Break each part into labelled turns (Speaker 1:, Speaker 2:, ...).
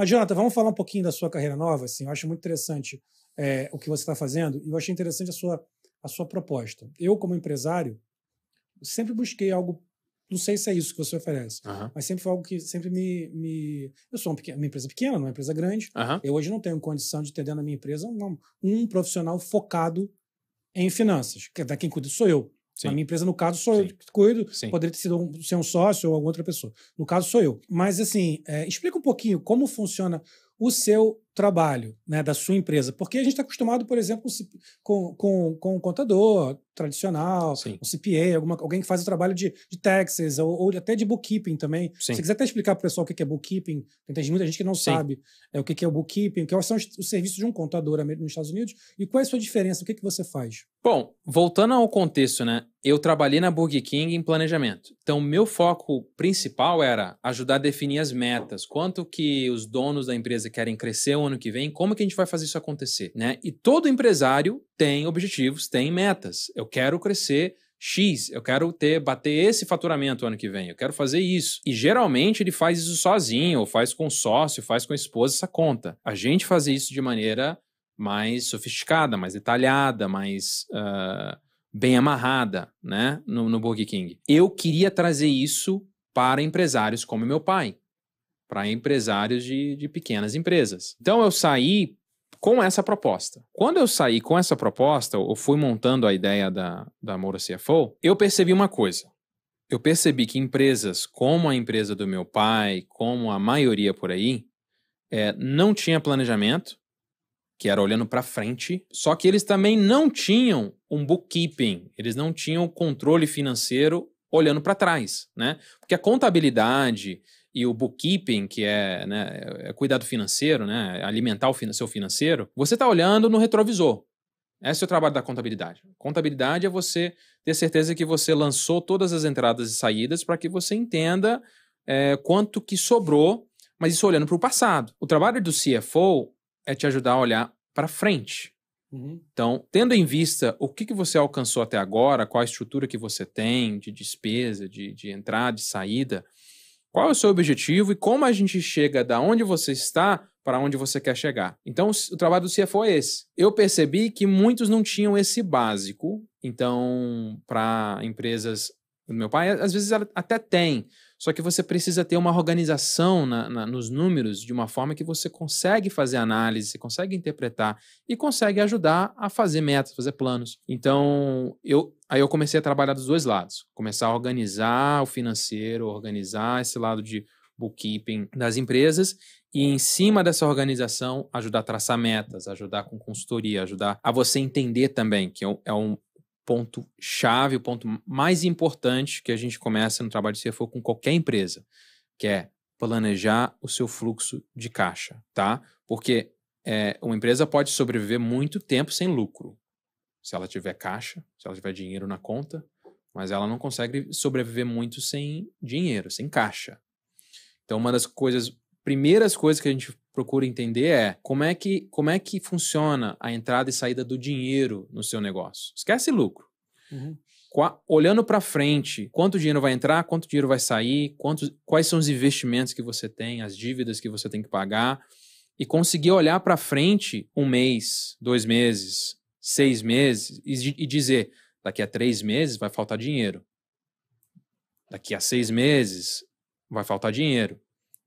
Speaker 1: Mas, Jonathan, vamos falar um pouquinho da sua carreira nova. Assim, eu acho muito interessante é, o que você está fazendo e eu achei interessante a sua, a sua proposta. Eu, como empresário, sempre busquei algo. Não sei se é isso que você oferece, uhum. mas sempre foi algo que sempre me. me eu sou uma, pequena, uma empresa pequena, não é uma empresa grande. Uhum. Eu hoje não tenho condição de ter dentro da minha empresa um, um profissional focado em finanças. Que da é, quem cuida sou eu. Sim. Na minha empresa, no caso, sou Sim. eu que cuido. Sim. Poderia ter sido um, ser um sócio ou alguma outra pessoa. No caso, sou eu. Mas, assim, é, explica um pouquinho como funciona o seu trabalho, né, da sua empresa. Porque a gente está acostumado, por exemplo, com, com, com um contador tradicional, Sim. um CPA, alguma, alguém que faz o trabalho de, de taxes ou, ou até de bookkeeping também. Sim. Se você quiser até explicar para o pessoal o que é bookkeeping, tem muita gente que não Sim. sabe é, o que é o bookkeeping, quais são os, os serviços de um contador né, nos Estados Unidos e qual é a sua diferença, o que, é que você faz?
Speaker 2: Bom, voltando ao contexto, né? eu trabalhei na Burger King em planejamento. Então, meu foco principal era ajudar a definir as metas, quanto que os donos da empresa querem crescer o ano que vem, como que a gente vai fazer isso acontecer, né? E todo empresário tem objetivos, tem metas. Eu quero crescer X, eu quero ter bater esse faturamento ano que vem, eu quero fazer isso. E geralmente ele faz isso sozinho, ou faz com sócio, faz com a esposa essa conta. A gente faz isso de maneira mais sofisticada, mais detalhada, mais uh bem amarrada, né, no, no Burger King. Eu queria trazer isso para empresários como meu pai, para empresários de, de pequenas empresas. Então eu saí com essa proposta. Quando eu saí com essa proposta, ou fui montando a ideia da, da Moura CFO, eu percebi uma coisa. Eu percebi que empresas como a empresa do meu pai, como a maioria por aí, é, não tinha planejamento, que era olhando para frente. Só que eles também não tinham um bookkeeping, eles não tinham controle financeiro olhando para trás, né? Porque a contabilidade e o bookkeeping, que é, né, é cuidado financeiro, né, alimentar o fin seu financeiro, você está olhando no retrovisor. Esse é o trabalho da contabilidade. Contabilidade é você ter certeza que você lançou todas as entradas e saídas para que você entenda é, quanto que sobrou, mas isso olhando para o passado. O trabalho do CFO é te ajudar a olhar para frente. Uhum. Então, tendo em vista o que, que você alcançou até agora, qual a estrutura que você tem de despesa, de, de entrada, de saída, qual é o seu objetivo e como a gente chega da onde você está para onde você quer chegar. Então, o trabalho do CFO é esse. Eu percebi que muitos não tinham esse básico. Então, para empresas meu pai, às vezes até tem, só que você precisa ter uma organização na, na, nos números de uma forma que você consegue fazer análise, consegue interpretar e consegue ajudar a fazer metas, fazer planos. Então, eu aí eu comecei a trabalhar dos dois lados, começar a organizar o financeiro, organizar esse lado de bookkeeping das empresas e em cima dessa organização ajudar a traçar metas, ajudar com consultoria, ajudar a você entender também que é um, é ponto chave, o ponto mais importante que a gente começa no trabalho de CFO com qualquer empresa, que é planejar o seu fluxo de caixa, tá? Porque é, uma empresa pode sobreviver muito tempo sem lucro, se ela tiver caixa, se ela tiver dinheiro na conta, mas ela não consegue sobreviver muito sem dinheiro, sem caixa. Então, uma das coisas, primeiras coisas que a gente procura entender é como é que como é que funciona a entrada e saída do dinheiro no seu negócio. Esquece lucro. Uhum. Qua, olhando para frente, quanto dinheiro vai entrar, quanto dinheiro vai sair, quantos, quais são os investimentos que você tem, as dívidas que você tem que pagar e conseguir olhar para frente um mês, dois meses, seis meses e, e dizer daqui a três meses vai faltar dinheiro, daqui a seis meses vai faltar dinheiro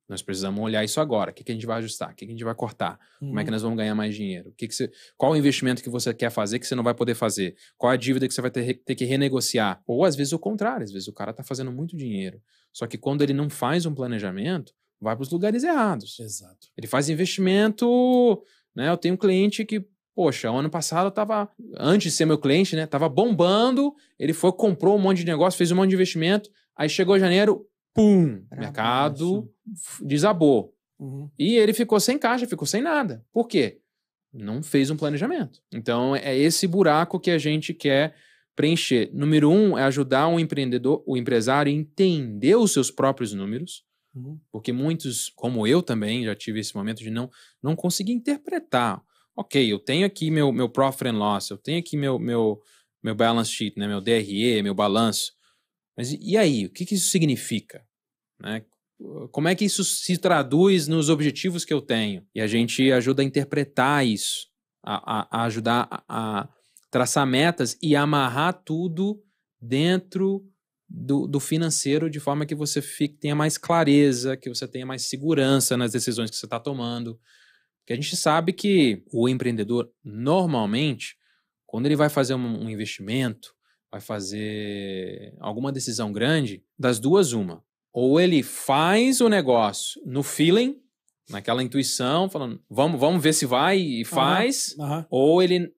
Speaker 2: nós precisamos olhar isso agora. O que, que a gente vai ajustar? O que, que a gente vai cortar? Uhum. Como é que uhum. nós vamos ganhar mais dinheiro? O que que você, qual o investimento que você quer fazer que você não vai poder fazer? Qual a dívida que você vai ter, ter que renegociar? Ou às vezes o contrário, às vezes o cara está fazendo muito dinheiro. Só que quando ele não faz um planejamento, vai para os lugares errados. Exato. Ele faz investimento. Né? Eu tenho um cliente que Poxa, ano passado eu antes de ser meu cliente, né? Tava bombando. Ele foi, comprou um monte de negócio, fez um monte de investimento. Aí chegou janeiro, pum, mercado desabou. Uhum. E ele ficou sem caixa, ficou sem nada. Por quê? Não fez um planejamento. Então, é esse buraco que a gente quer preencher. Número um é ajudar o empreendedor, o empresário, a entender os seus próprios números. Uhum. Porque muitos, como eu também, já tive esse momento de não, não conseguir interpretar. Ok, eu tenho aqui meu, meu profit and loss, eu tenho aqui meu, meu, meu balance sheet, né, meu DRE, meu balanço. Mas e aí? O que, que isso significa? Né? Como é que isso se traduz nos objetivos que eu tenho? E a gente ajuda a interpretar isso, a, a, a ajudar a, a, traçar metas e amarrar tudo dentro do, do financeiro de forma que você fique, tenha mais clareza, que você tenha mais segurança nas decisões que você está tomando. Porque a gente sabe que o empreendedor, normalmente, quando ele vai fazer um, um investimento, vai fazer alguma decisão grande, das duas, uma. Ou ele faz o negócio no feeling, naquela intuição, falando, vamos, vamos ver se vai e faz, uhum, uhum. ou ele,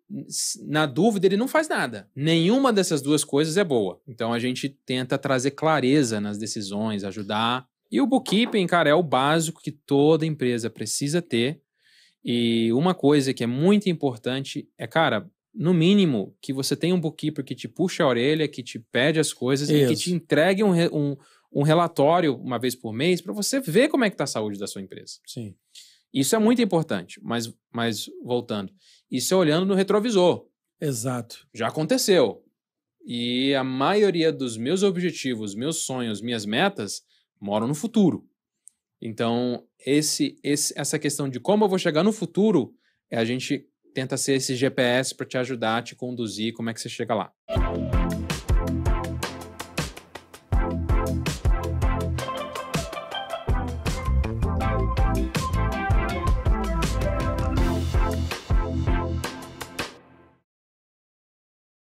Speaker 2: na dúvida, ele não faz nada. Nenhuma dessas duas coisas é boa. Então a gente tenta trazer clareza nas decisões, ajudar. E o bookkeeping, cara, é o básico que toda empresa precisa ter. E uma coisa que é muito importante é, cara, no mínimo, que você tenha um bookkeeper que te puxa a orelha, que te pede as coisas Isso. e que te entregue um, um, um relatório uma vez por mês para você ver como é que está a saúde da sua empresa. Sim. Isso é muito importante, mas, mas voltando, isso é olhando no retrovisor.
Speaker 1: Exato.
Speaker 2: Já aconteceu. E a maioria dos meus objetivos, meus sonhos, minhas metas moram no futuro. Então, esse, esse, essa questão de como eu vou chegar no futuro é a gente tenta ser esse GPS para te ajudar, te conduzir, como é que você chega lá.